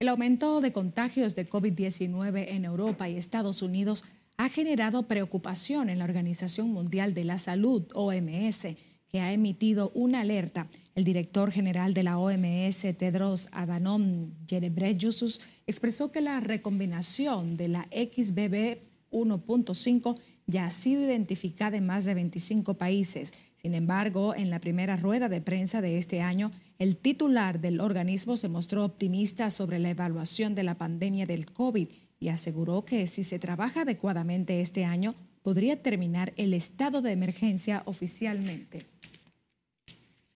El aumento de contagios de COVID-19 en Europa y Estados Unidos ha generado preocupación en la Organización Mundial de la Salud, OMS, que ha emitido una alerta. El director general de la OMS, Tedros Adhanom Ghebreyesus, expresó que la recombinación de la XBB 1.5 ya ha sido identificada en más de 25 países. Sin embargo, en la primera rueda de prensa de este año, el titular del organismo se mostró optimista sobre la evaluación de la pandemia del COVID y aseguró que si se trabaja adecuadamente este año, podría terminar el estado de emergencia oficialmente.